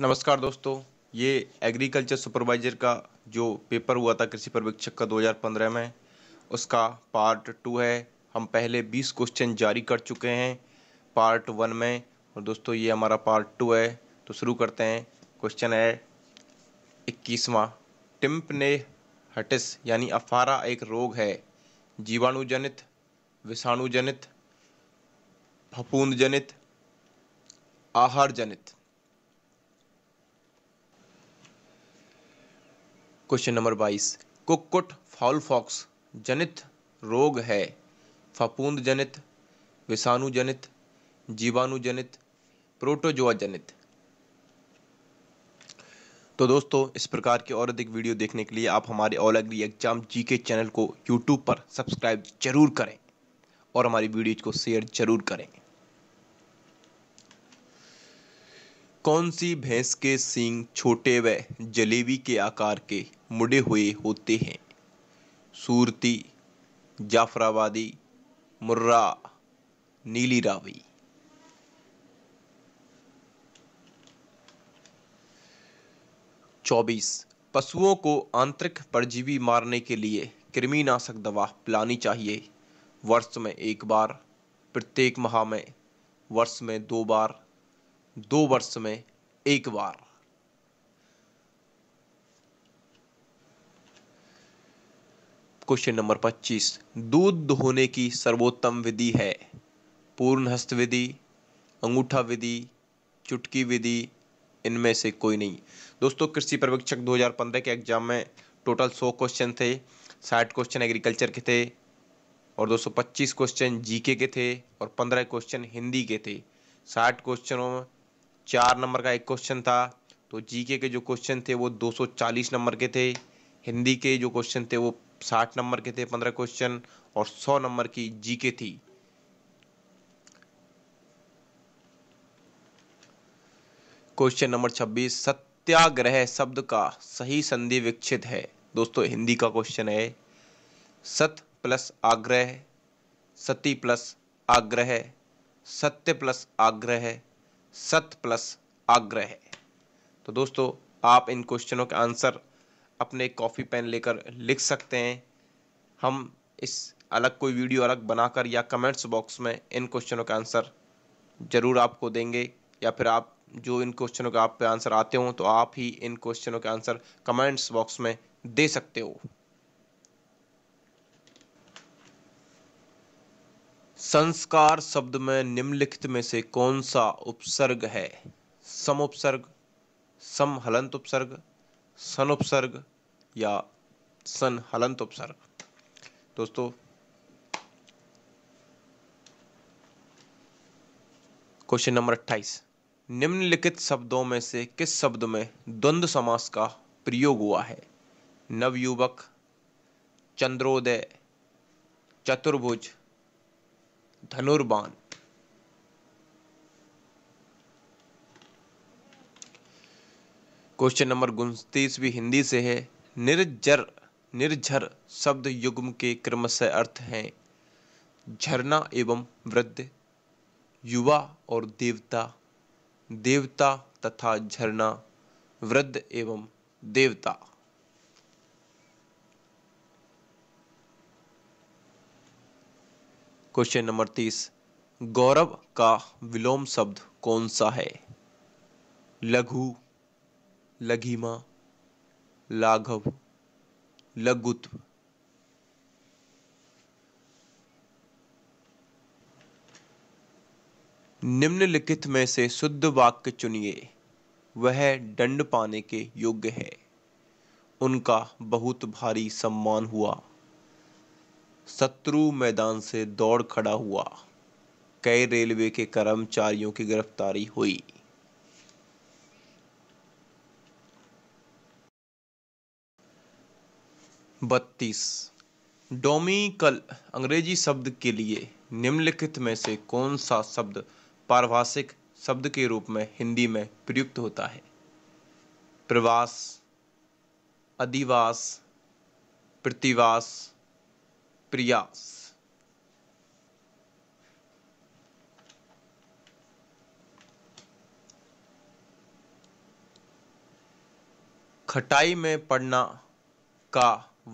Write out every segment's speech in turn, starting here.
नमस्कार दोस्तों ये एग्रीकल्चर सुपरवाइजर का जो पेपर हुआ था कृषि पर्यवेक्षक का 2015 में उसका पार्ट टू है हम पहले 20 क्वेश्चन जारी कर चुके हैं पार्ट वन में और दोस्तों ये हमारा पार्ट टू है तो शुरू करते हैं क्वेश्चन है इक्कीसवा टिम्प ने हटिस यानी अफारा एक रोग है जीवाणुजनित विषाणुजनित आहार आहारजनित क्वेश्चन नंबर बाईस कुक्कुट फाउल फॉक्स जनित रोग है फपूंद जनित विषाणु जनित जीवाणु जनित प्रोटोजोआ जनित तो दोस्तों इस प्रकार के और अधिक वीडियो देखने के लिए आप हमारे ऑल एग्री एग्जाम जी के चैनल को यूट्यूब पर सब्सक्राइब जरूर करें और हमारी वीडियोज को शेयर जरूर करें कौन सी भैंस के सींग छोटे व जलेबी के आकार के मुड़े हुए होते हैं सूरती जाफराबादी मुर्रा नीली रावी चौबीस पशुओं को आंतरिक परजीवी मारने के लिए कृमिनाशक दवा पिलानी चाहिए वर्ष में एक बार प्रत्येक माह में वर्ष में दो बार दो वर्ष में एक बार क्वेश्चन नंबर 25 दूध धोने की सर्वोत्तम विधि है पूर्ण हस्त विधि अंगूठा विधि चुटकी विधि इनमें से कोई नहीं दोस्तों कृषि पर्यवेक्षक 2015 के एग्जाम में टोटल 100 क्वेश्चन थे 60 क्वेश्चन एग्रीकल्चर के थे और 225 क्वेश्चन जीके के थे और 15 क्वेश्चन हिंदी के थे 60 क्वेश्चनों चार नंबर का एक क्वेश्चन था तो जीके के जो क्वेश्चन थे वो 240 नंबर के थे हिंदी के जो क्वेश्चन थे वो 60 नंबर के थे 15 क्वेश्चन और 100 नंबर की जीके थी क्वेश्चन नंबर 26 सत्याग्रह शब्द का सही संधि विकसित है दोस्तों हिंदी का क्वेश्चन है सत प्लस आग्रह सती प्लस आग्रह सत्य प्लस आग्रह सत प्लस आग्रह है तो दोस्तों आप इन क्वेश्चनों के आंसर अपने कॉफ़ी पेन लेकर लिख सकते हैं हम इस अलग कोई वीडियो अलग बनाकर या कमेंट्स बॉक्स में इन क्वेश्चनों के आंसर ज़रूर आपको देंगे या फिर आप जो इन क्वेश्चनों के आप पे आंसर आते हो तो आप ही इन क्वेश्चनों के आंसर कमेंट्स बॉक्स में दे सकते हो संस्कार शब्द में निम्नलिखित में से कौन सा उपसर्ग है सम उपसर्ग हलंत उपसर्ग सन उपसर्ग या हलंत उपसर्ग दोस्तों क्वेश्चन नंबर अट्ठाईस निम्नलिखित शब्दों में से किस शब्द में द्वंद्व समास का प्रयोग हुआ है नवयुवक चंद्रोदय चतुर्भुज धनुर्बाण क्वेश्चन नंबर उनतीस भी हिंदी से है निर्जर निर्झर शब्द युग्म के क्रमशः अर्थ हैं झरना एवं वृद्ध युवा और देवता देवता तथा झरना वृद्ध एवं देवता क्वेश्चन नंबर तीस गौरव का विलोम शब्द कौन सा है लघु लघिमा लाघव लघुत्व निम्नलिखित में से शुद्ध वाक्य चुनिए वह दंड पाने के योग्य है उनका बहुत भारी सम्मान हुआ शत्रु मैदान से दौड़ खड़ा हुआ कई रेलवे के कर्मचारियों की गिरफ्तारी हुई बत्तीस डोमिकल अंग्रेजी शब्द के लिए निम्नलिखित में से कौन सा शब्द पारिभाषिक शब्द के रूप में हिंदी में प्रयुक्त होता है प्रवास अधिवास प्रतिवास प्रयास खटाई में पढ़ना का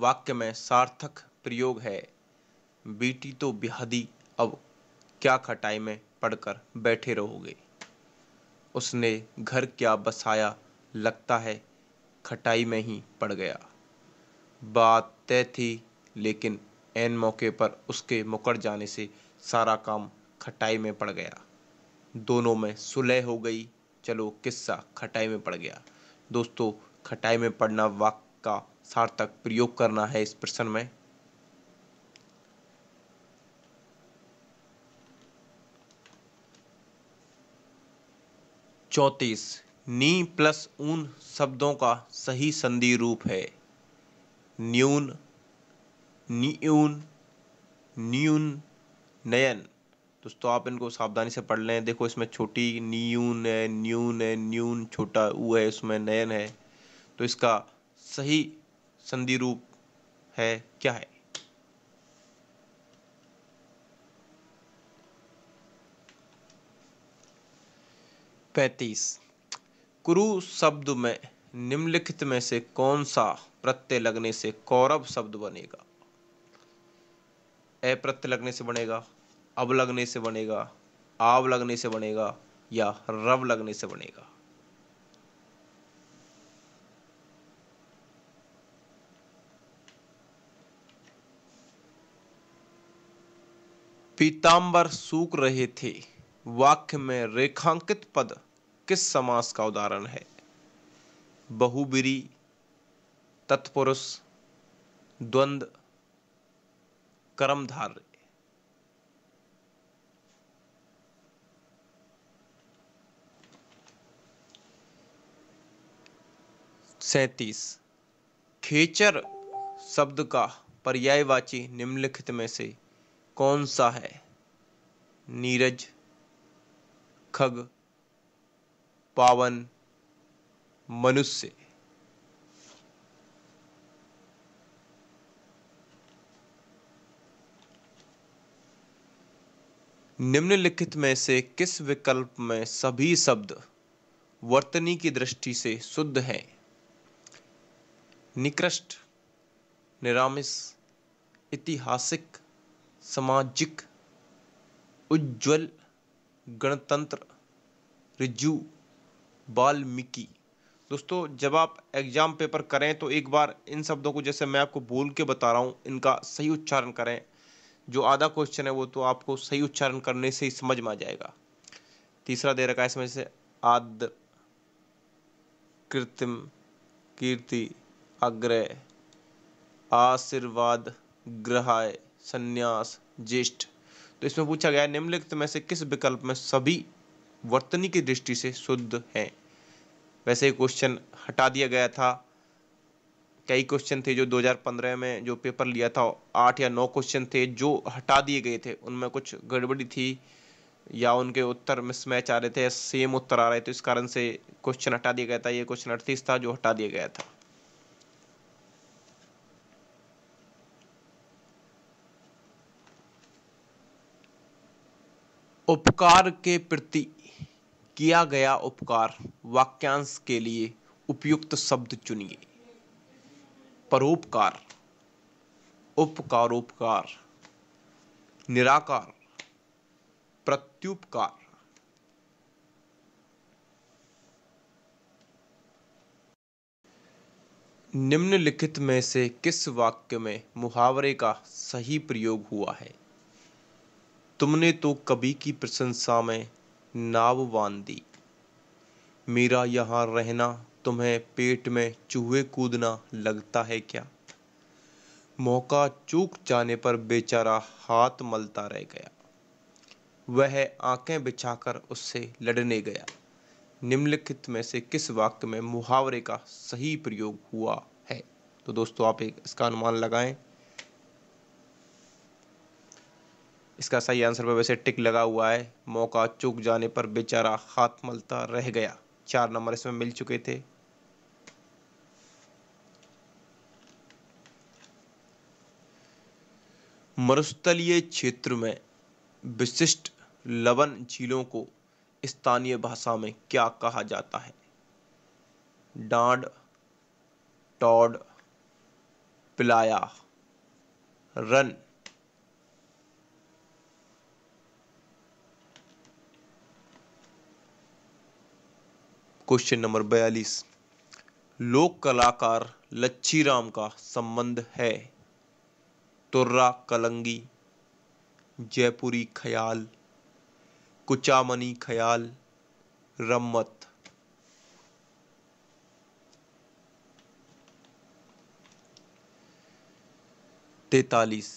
वाक्य में सार्थक प्रयोग है बेटी तो बिहदी अब क्या खटाई में पढ़कर बैठे रहोगे उसने घर क्या बसाया लगता है खटाई में ही पड़ गया बात तय थी लेकिन एन मौके पर उसके मुकर जाने से सारा काम खटाई में पड़ गया दोनों में सुलह हो गई चलो किस्सा खटाई में पड़ गया दोस्तों खटाई में पड़ना वाक का सार्थक प्रयोग करना है इस प्रश्न में चौंतीस नी प्लस ऊन शब्दों का सही संधि रूप है न्यून न्यून न्यून नयन दोस्तों आप इनको सावधानी से पढ़ लें देखो इसमें छोटी न्यून है न्यून है न्यून छोटा ऊ है उसमें नयन है तो इसका सही संधि रूप है क्या है पैतीस कुरु शब्द में निम्नलिखित में से कौन सा प्रत्यय लगने से कौरव शब्द बनेगा अप्रत्य लगने से बनेगा अब लगने से बनेगा आव लगने से बनेगा या रव लगने से बनेगा पीतांबर सूख रहे थे वाक्य में रेखांकित पद किस समास का उदाहरण है बहुबिरी तत्पुरुष द्वंद्व कर्म धार्य सैतीस खेचर शब्द का पर्यायवाची निम्नलिखित में से कौन सा है नीरज खग पावन मनुष्य निम्नलिखित में से किस विकल्प में सभी शब्द वर्तनी की दृष्टि से शुद्ध हैं निकृष्ट निरामिस ऐतिहासिक सामाजिक उज्ज्वल गणतंत्र रिजु वाल्मीकि दोस्तों जब आप एग्ज़ाम पेपर करें तो एक बार इन शब्दों को जैसे मैं आपको बोल के बता रहा हूँ इनका सही उच्चारण करें जो आधा क्वेश्चन है वो तो आपको सही उच्चारण करने से ही समझ में आ जाएगा तीसरा दे रखा है इसमें से आद कृत्रिम कीर्ति अग्रह आशीर्वाद ग्रहाय संन्यास ज्येष्ठ तो इसमें पूछा गया निम्नलिखित में से किस विकल्प में सभी वर्तनी की दृष्टि से शुद्ध हैं वैसे क्वेश्चन हटा दिया गया था कई क्वेश्चन थे जो 2015 में जो पेपर लिया था आठ या नौ क्वेश्चन थे जो हटा दिए गए थे उनमें कुछ गड़बड़ी थी या उनके उत्तर मिसमैच आ रहे थे सेम उत्तर आ रहे थे तो इस कारण से क्वेश्चन हटा दिया गया था ये क्वेश्चन अड़तीस था जो हटा दिया गया था उपकार के प्रति किया गया उपकार वाक्यांश के लिए उपयुक्त शब्द चुनिए परोपकार उपकारोपकार निराकार प्रत्युपकार निम्नलिखित में से किस वाक्य में मुहावरे का सही प्रयोग हुआ है तुमने तो कभी की प्रशंसा में नाव बांध दी मेरा यहां रहना तुम्हें पेट में चूहे कूदना लगता है क्या मौका चूक जाने पर बेचारा हाथ मलता रह गया वह आंखें बिछाकर उससे लड़ने गया निम्नलिखित में से किस वाक्य में मुहावरे का सही प्रयोग हुआ है तो दोस्तों आप एक इसका अनुमान लगाएं इसका सही आंसर पर वैसे टिक लगा हुआ है मौका चूक जाने पर बेचारा हाथ मलता रह गया चार नंबर इसमें मिल चुके थे मरुस्थलीय क्षेत्र में विशिष्ट लवण झीलों को स्थानीय भाषा में क्या कहा जाता है डांड टॉड पिलाया रन क्वेश्चन नंबर बयालीस लोक कलाकार लच्छी राम का संबंध है तुर्रा कलंगी जयपुरी ख्याल कुचामनी ख्याल रम्मत तैतालीस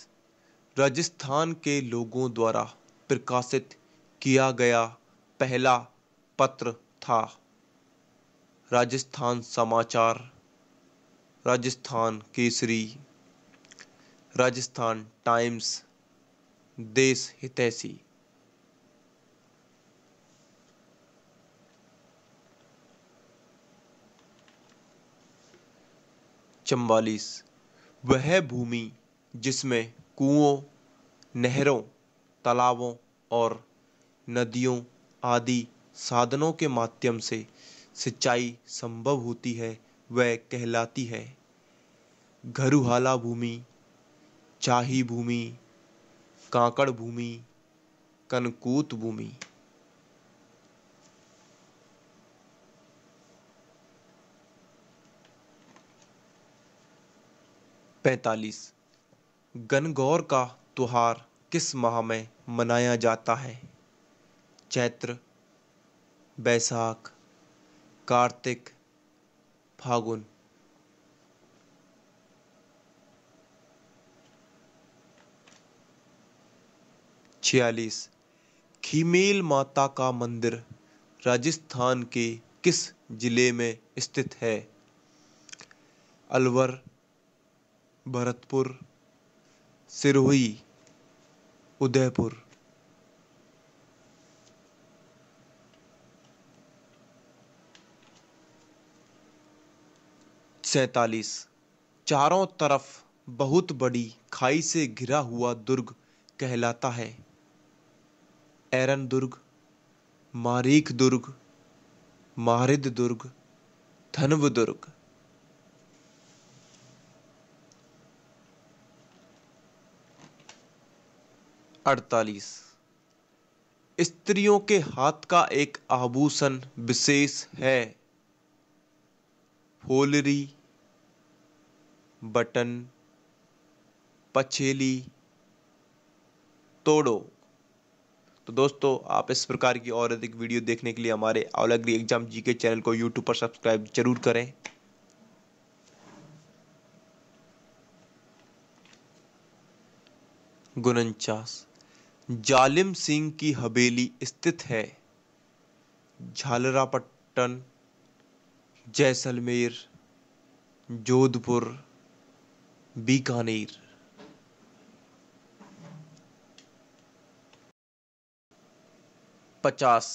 राजस्थान के लोगों द्वारा प्रकाशित किया गया पहला पत्र था राजस्थान समाचार राजस्थान केसरी राजस्थान टाइम्स देश हितैषी चम्बालीस वह भूमि जिसमें कुओं नहरों तालाबों और नदियों आदि साधनों के माध्यम से सिंचाई संभव होती है वह कहलाती है घरुहाला भूमि चाही भूमि कांकड़ भूमि कनकूत भूमि पैतालीस गनगौर का त्योहार किस माह में मनाया जाता है चैत्र बैसाख कार्तिक फागुन छियालीस खीमेल माता का मंदिर राजस्थान के किस जिले में स्थित है अलवर भरतपुर सिरोही उदयपुर सैतालीस चारों तरफ बहुत बड़ी खाई से घिरा हुआ दुर्ग कहलाता है एरन दुर्ग मारीख दुर्ग मारिद दुर्ग धनव दुर्ग अड़तालीस स्त्रियों के हाथ का एक आभूषण विशेष है होलरी बटन पछेली तोड़ो तो दोस्तों आप इस प्रकार की और अधिक वीडियो देखने के लिए हमारे ऑल एग्री एग्जाम जी के चैनल को यूट्यूब पर सब्सक्राइब जरूर करें गुनचास जालिम सिंह की हवेली स्थित है झालरापट्टन जैसलमेर जोधपुर बीकानेर पचास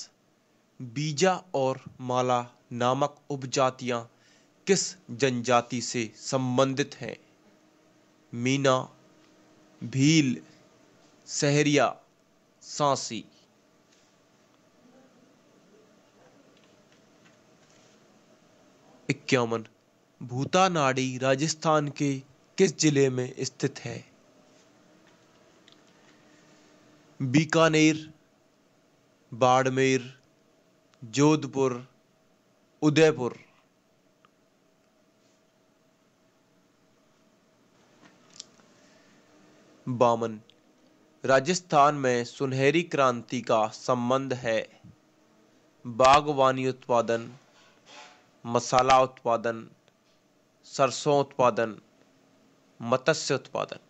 बीजा और माला नामक उपजातियां किस जनजाति से संबंधित हैं मीना भील सहरिया सांसी इक्यावन भूतानाड़ी राजस्थान के किस जिले में स्थित है बीकानेर बाड़मेर जोधपुर उदयपुर बामन राजस्थान में सुनहरी क्रांति का संबंध है बागवानी उत्पादन मसाला उत्पादन सरसों उत्पादन मत्स्य उत्पादन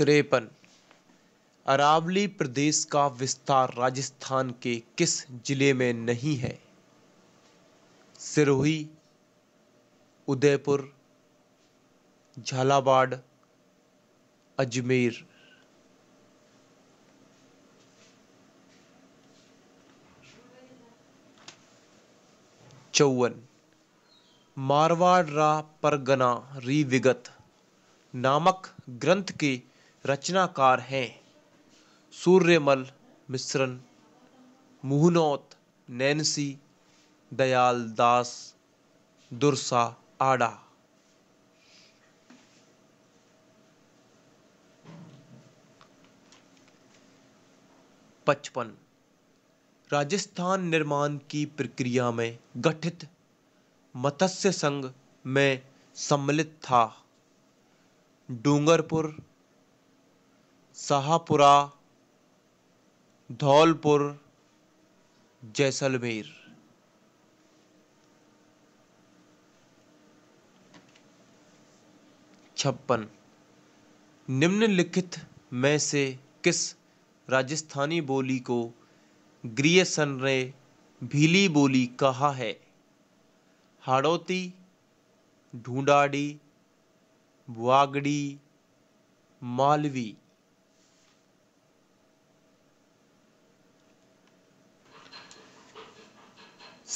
तिरपन अरावली प्रदेश का विस्तार राजस्थान के किस जिले में नहीं है सिरोही उदयपुर झालावाड़ अजमेर चौवन मारवाड़ा परगना रिविगत नामक ग्रंथ के रचनाकार हैं सूर्यमल मिश्रन मुहनौत नैनसी दयाल दास दुर्सा आड़ा पचपन राजस्थान निर्माण की प्रक्रिया में गठित मत्स्य संघ में सम्मिलित था डूंगरपुर शाहपुरा धौलपुर जैसलमेर छप्पन निम्नलिखित में से किस राजस्थानी बोली को ग्रियसन ने भीली बोली कहा है हाड़ौती ढूंढाड़ी बुआगड़ी मालवी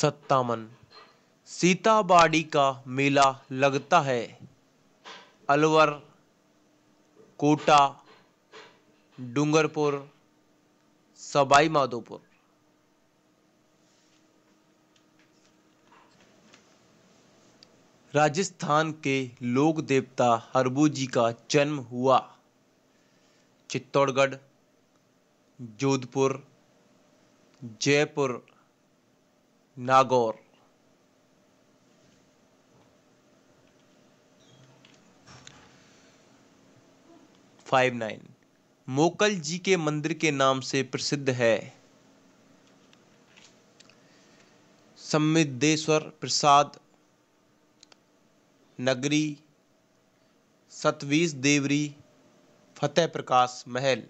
सत्तावन सीताबाड़ी का मेला लगता है अलवर कोटा डूंगरपुर सवाई माधोपुर राजस्थान के लोक देवता हरबू जी का जन्म हुआ चित्तौड़गढ़ जोधपुर जयपुर नागौर फाइव नाइन मोकल जी के मंदिर के नाम से प्रसिद्ध है सम्मिदेश्वर प्रसाद नगरी सतवीश देवरी फतेह प्रकाश महल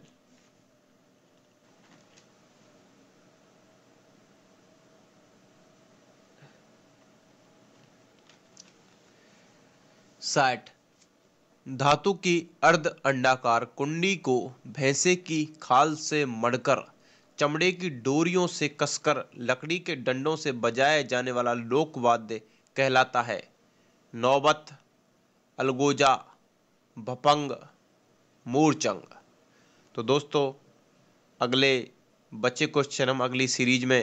साठ धातु की अर्ध अंडाकार कुंडी को भैंसे की खाल से मड़कर चमड़े की डोरियों से कसकर लकड़ी के डंडों से बजाया जाने वाला लोकवाद्य कहलाता है नौबत अलगोजा भपंग मूरचंग तो दोस्तों अगले बच्चे क्वेश्चन हम अगली सीरीज में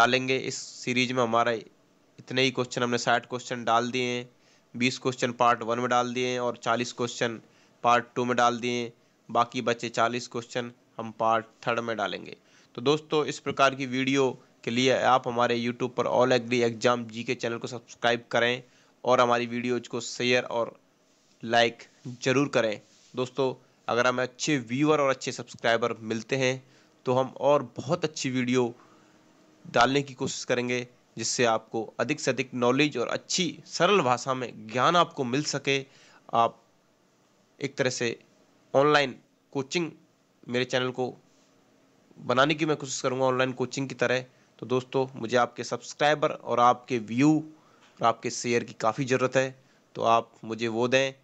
डालेंगे इस सीरीज में हमारा इतने ही क्वेश्चन हमने साठ क्वेश्चन डाल दिए हैं बीस क्वेश्चन पार्ट वन में डाल दिए और चालीस क्वेश्चन पार्ट टू में डाल दिए बाकी बचे चालीस क्वेश्चन हम पार्ट थर्ड में डालेंगे तो दोस्तों इस प्रकार की वीडियो के लिए आप हमारे यूट्यूब पर ऑल एग्री एग्जाम जी के चैनल को सब्सक्राइब करें और हमारी वीडियोज को शेयर और लाइक ज़रूर करें दोस्तों अगर हमें अच्छे व्यूअर और अच्छे सब्सक्राइबर मिलते हैं तो हम और बहुत अच्छी वीडियो डालने की कोशिश करेंगे जिससे आपको अधिक से अधिक नॉलेज और अच्छी सरल भाषा में ज्ञान आपको मिल सके आप एक तरह से ऑनलाइन कोचिंग मेरे चैनल को बनाने की मैं कोशिश करूँगा ऑनलाइन कोचिंग की तरह तो दोस्तों मुझे आपके सब्सक्राइबर और आपके व्यू और आपके शेयर की काफ़ी ज़रूरत है तो आप मुझे वो दें